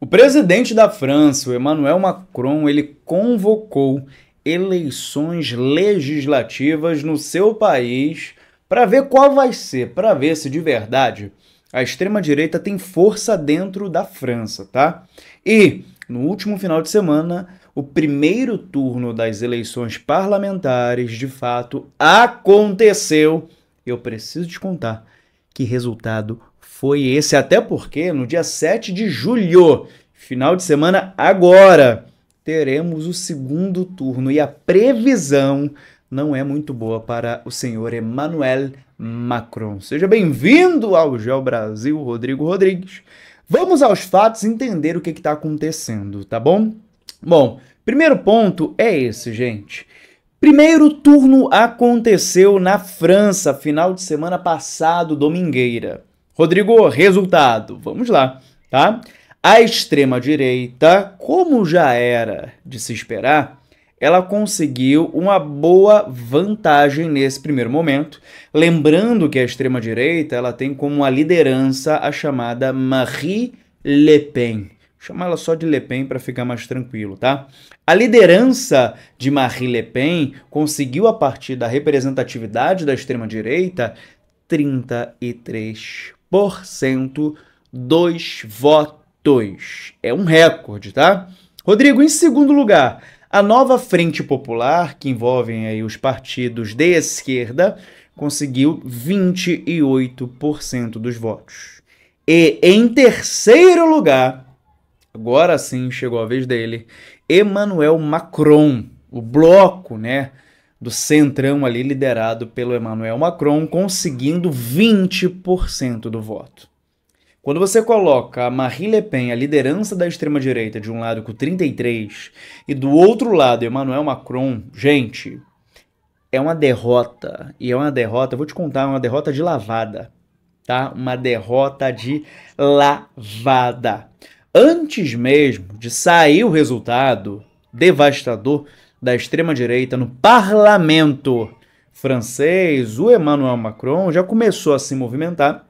O presidente da França, Emmanuel Macron, ele convocou eleições legislativas no seu país para ver qual vai ser, para ver se de verdade a extrema direita tem força dentro da França, tá? E no último final de semana, o primeiro turno das eleições parlamentares, de fato, aconteceu. Eu preciso te contar que resultado foi esse, até porque no dia 7 de julho, final de semana agora, teremos o segundo turno e a previsão não é muito boa para o senhor Emmanuel Macron. Seja bem-vindo ao Geo Brasil, Rodrigo Rodrigues. Vamos aos fatos entender o que está acontecendo, tá bom? Bom, primeiro ponto é esse, gente. Primeiro turno aconteceu na França, final de semana passado, domingueira. Rodrigo, resultado. Vamos lá, tá? A extrema-direita, como já era de se esperar, ela conseguiu uma boa vantagem nesse primeiro momento, lembrando que a extrema direita, ela tem como a liderança a chamada Marie Le Pen. Vou chamar ela só de Le Pen para ficar mais tranquilo, tá? A liderança de Marie Le Pen conseguiu a partir da representatividade da extrema direita 33 dos votos. É um recorde, tá? Rodrigo, em segundo lugar, a nova Frente Popular, que envolvem aí os partidos de esquerda, conseguiu 28% dos votos. E em terceiro lugar, agora sim chegou a vez dele, Emmanuel Macron, o bloco, né, do centrão ali liderado pelo Emmanuel Macron, conseguindo 20% do voto. Quando você coloca a Marine Le Pen, a liderança da extrema-direita, de um lado com 33, e do outro lado Emmanuel Macron, gente, é uma derrota. E é uma derrota, vou te contar, é uma derrota de lavada. Tá? Uma derrota de lavada. Antes mesmo de sair o resultado devastador da extrema-direita no parlamento francês, o Emmanuel Macron já começou a se movimentar,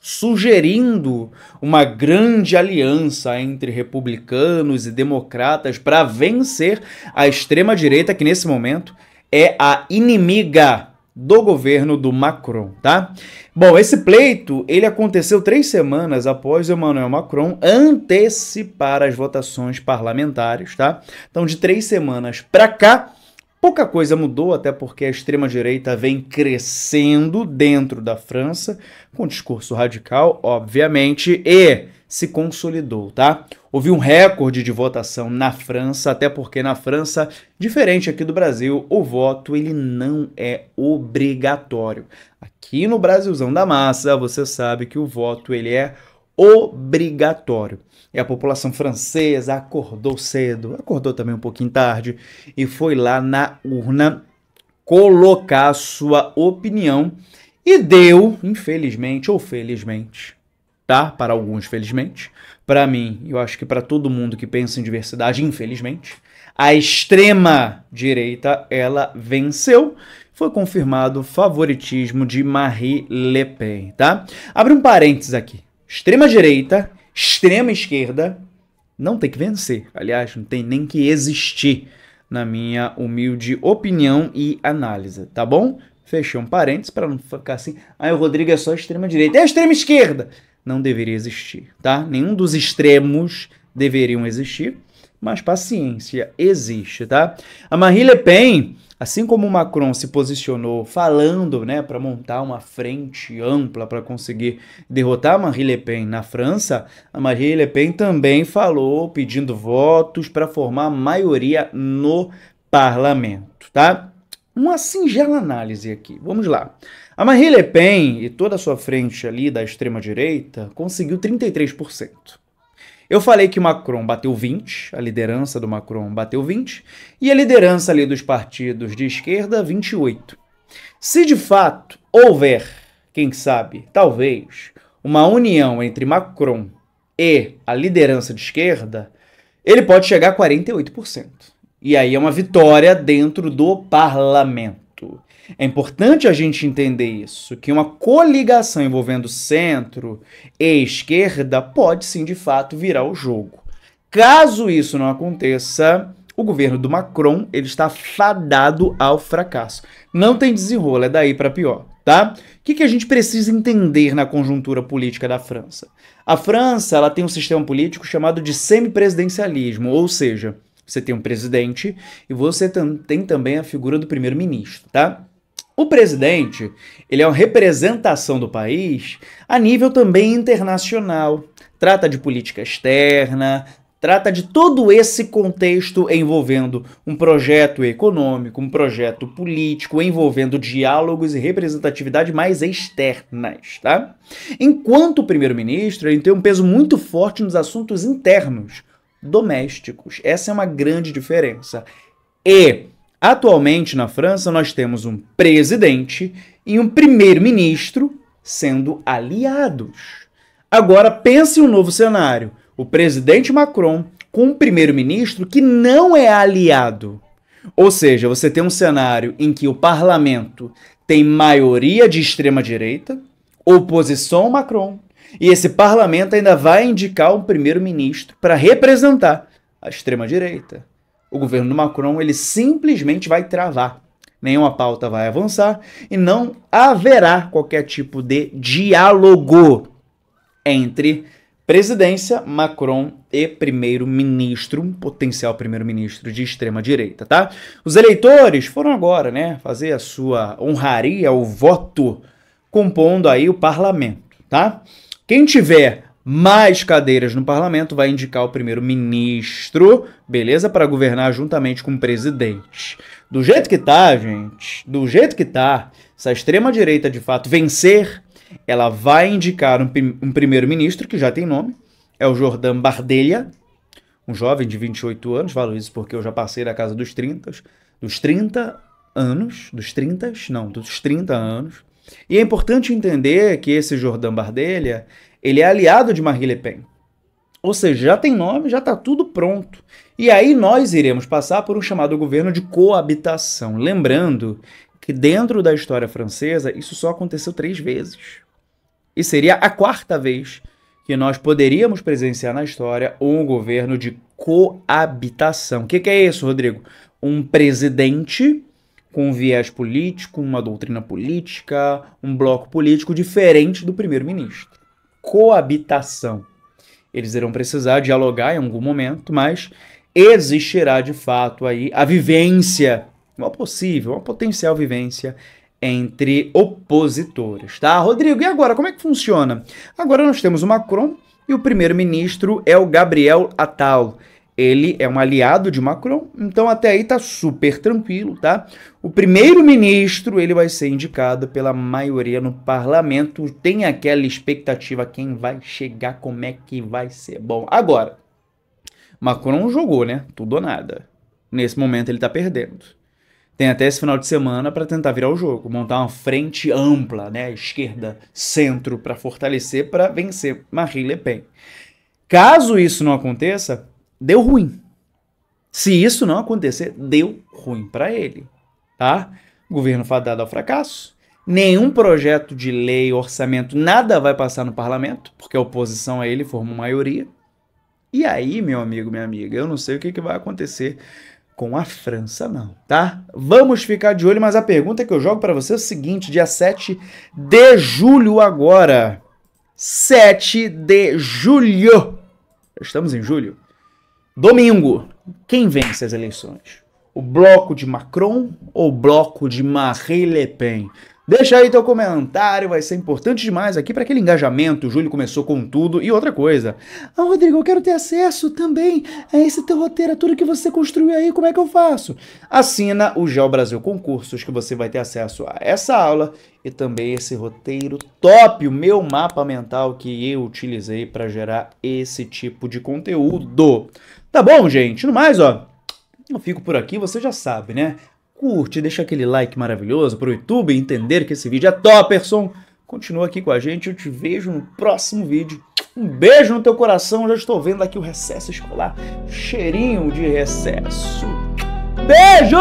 sugerindo uma grande aliança entre republicanos e democratas para vencer a extrema-direita, que nesse momento é a inimiga do governo do Macron, tá? Bom, esse pleito, ele aconteceu três semanas após Emmanuel Macron antecipar as votações parlamentares, tá? Então, de três semanas para cá, pouca coisa mudou, até porque a extrema-direita vem crescendo dentro da França, com discurso radical, obviamente, e se consolidou, tá? Houve um recorde de votação na França, até porque na França, diferente aqui do Brasil, o voto ele não é obrigatório. Aqui no Brasilzão da Massa, você sabe que o voto ele é obrigatório. E a população francesa acordou cedo, acordou também um pouquinho tarde e foi lá na urna colocar sua opinião e deu, infelizmente ou felizmente, tá? Para alguns, felizmente. Para mim, eu acho que para todo mundo que pensa em diversidade, infelizmente, a extrema direita ela venceu. Foi confirmado o favoritismo de Marie Le Pen, tá? Abre um parênteses aqui. Extrema direita, extrema esquerda não tem que vencer. Aliás, não tem nem que existir, na minha humilde opinião e análise, tá bom? Fechei um parênteses para não ficar assim. Ah, o Rodrigo é só extrema direita. É extrema esquerda não deveria existir, tá? Nenhum dos extremos deveriam existir, mas paciência existe, tá? A Marie Le Pen, assim como o Macron se posicionou falando, né, para montar uma frente ampla para conseguir derrotar Marie Le Pen na França, a Marine Le Pen também falou pedindo votos para formar maioria no parlamento, tá? Uma singela análise aqui. Vamos lá. A Marie Le Pen e toda a sua frente ali da extrema-direita conseguiu 33%. Eu falei que Macron bateu 20, a liderança do Macron bateu 20, e a liderança ali dos partidos de esquerda, 28. Se de fato houver, quem sabe, talvez, uma união entre Macron e a liderança de esquerda, ele pode chegar a 48%. E aí é uma vitória dentro do parlamento. É importante a gente entender isso, que uma coligação envolvendo centro e esquerda pode sim de fato virar o jogo. Caso isso não aconteça, o governo do Macron ele está fadado ao fracasso. Não tem desenrolo, é daí para pior, tá? O que, que a gente precisa entender na conjuntura política da França? A França ela tem um sistema político chamado de semipresidencialismo, ou seja, você tem um presidente e você tem também a figura do primeiro-ministro, tá? O presidente, ele é uma representação do país a nível também internacional. Trata de política externa, trata de todo esse contexto envolvendo um projeto econômico, um projeto político, envolvendo diálogos e representatividade mais externas, tá? Enquanto o primeiro-ministro, ele tem um peso muito forte nos assuntos internos, domésticos. Essa é uma grande diferença. E Atualmente, na França, nós temos um presidente e um primeiro-ministro sendo aliados. Agora, pense um novo cenário: o presidente Macron com um primeiro-ministro que não é aliado. Ou seja, você tem um cenário em que o parlamento tem maioria de extrema-direita, oposição ao Macron, e esse parlamento ainda vai indicar um primeiro-ministro para representar a extrema-direita o governo do Macron ele simplesmente vai travar. Nenhuma pauta vai avançar e não haverá qualquer tipo de diálogo entre presidência, Macron e primeiro-ministro, potencial primeiro-ministro de extrema-direita, tá? Os eleitores foram agora, né, fazer a sua honraria, o voto, compondo aí o parlamento, tá? Quem tiver mais cadeiras no parlamento vai indicar o primeiro-ministro, beleza? Para governar juntamente com o presidente. Do jeito que tá, gente, do jeito que tá, se a extrema-direita de fato vencer, ela vai indicar um, um primeiro-ministro que já tem nome, é o Jordan Bardelha, um jovem de 28 anos, falo isso porque eu já passei da casa dos 30, dos 30 anos, dos 30, não, dos 30 anos. E é importante entender que esse Jordan Bardelha ele é aliado de Marie Le Pen. Ou seja, já tem nome, já está tudo pronto. E aí nós iremos passar por um chamado governo de coabitação. Lembrando que dentro da história francesa isso só aconteceu três vezes. E seria a quarta vez que nós poderíamos presenciar na história um governo de coabitação. O que, que, é isso, Rodrigo? Um presidente com um viés político, uma doutrina política, um bloco político diferente do primeiro-ministro coabitação. Eles irão precisar dialogar em algum momento, mas existirá de fato aí a vivência, uma possível, uma potencial vivência entre opositores, tá? Rodrigo, e agora como é que funciona? Agora nós temos o Macron e o primeiro-ministro é o Gabriel Attal ele é um aliado de Macron, então até aí tá super tranquilo, tá? O primeiro-ministro, ele vai ser indicado pela maioria no parlamento, tem aquela expectativa quem vai chegar, como é que vai ser bom. Agora, Macron jogou, né? Tudo ou nada. Nesse momento ele tá perdendo. Tem até esse final de semana para tentar virar o jogo, montar uma frente ampla, né, esquerda, centro para fortalecer para vencer Marine Le Pen. Caso isso não aconteça, deu ruim. Se isso não acontecer, deu ruim para ele, tá? O governo fadado ao fracasso. Nenhum projeto de lei, orçamento, nada vai passar no parlamento, porque a oposição a ele forma maioria. E aí, meu amigo, minha amiga, eu não sei o que, que vai acontecer com a França, não, tá? Vamos ficar de olho, mas a pergunta que eu jogo para você é o seguinte: dia 7 de julho, agora. 7 de julho. Estamos em julho. Domingo, quem vence as eleições? O bloco de Macron ou o bloco de Marie Le Pen? Deixa aí teu comentário, vai ser importante demais aqui para aquele engajamento. O Júlio começou com tudo. E outra coisa. Ah, Rodrigo, eu quero ter acesso também a esse teu roteiro, a tudo que você construiu aí. Como é que eu faço? Assina o Geo Brasil Concursos, que você vai ter acesso a essa aula e também esse roteiro top, o meu mapa mental que eu utilizei para gerar esse tipo de conteúdo. Tá bom, gente? No mais, ó. Eu fico por aqui, você já sabe, né? curte, deixa aquele like maravilhoso para o YouTube entender que esse vídeo é toperson Continua aqui com a gente, eu te vejo no próximo vídeo. Um beijo no teu coração, já estou vendo aqui o recesso escolar, cheirinho de recesso. Beijo!